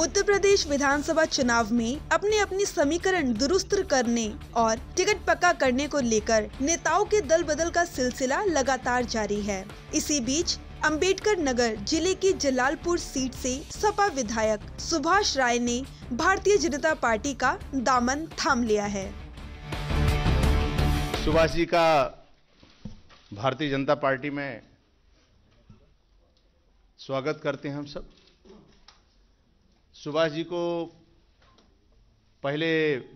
उत्तर प्रदेश विधानसभा चुनाव में अपने अपने समीकरण दुरुस्त करने और टिकट पक्का करने को लेकर नेताओं के दल बदल का सिलसिला लगातार जारी है इसी बीच अंबेडकर नगर जिले की जलालपुर सीट से सपा विधायक सुभाष राय ने भारतीय जनता पार्टी का दामन थाम लिया है सुभाष जी का भारतीय जनता पार्टी में स्वागत करते हैं हम सब सुभाष जी को पहले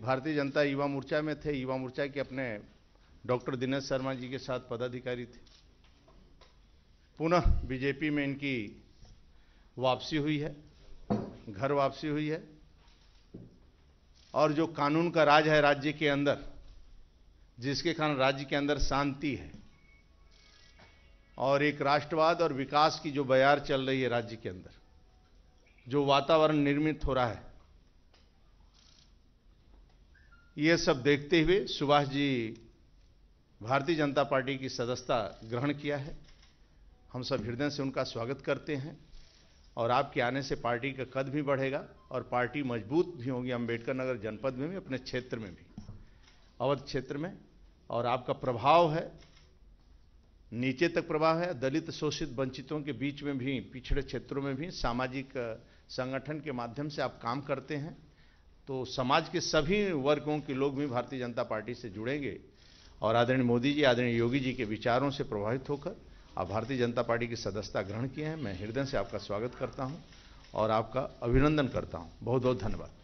भारतीय जनता युवा मोर्चा में थे युवा मोर्चा के अपने डॉक्टर दिनेश शर्मा जी के साथ पदाधिकारी थे पुनः बीजेपी में इनकी वापसी हुई है घर वापसी हुई है और जो कानून का राज है राज्य के अंदर जिसके कारण राज्य के अंदर शांति है और एक राष्ट्रवाद और विकास की जो बयार चल रही है राज्य के अंदर जो वातावरण निर्मित हो रहा है ये सब देखते हुए सुभाष जी भारतीय जनता पार्टी की सदस्यता ग्रहण किया है हम सब हृदय से उनका स्वागत करते हैं और आपके आने से पार्टी का कद भी बढ़ेगा और पार्टी मजबूत भी होगी अम्बेडकर नगर जनपद में भी अपने क्षेत्र में भी अवध क्षेत्र में और आपका प्रभाव है नीचे तक प्रवाह है दलित शोषित वंचितों के बीच में भी पिछड़े क्षेत्रों में भी सामाजिक संगठन के माध्यम से आप काम करते हैं तो समाज के सभी वर्गों के लोग भी भारतीय जनता पार्टी से जुड़ेंगे और आदरणीय मोदी जी आदरणीय योगी जी के विचारों से प्रभावित होकर आप भारतीय जनता पार्टी की सदस्यता ग्रहण किए हैं मैं हृदय से आपका स्वागत करता हूँ और आपका अभिनंदन करता हूँ बहुत बहुत धन्यवाद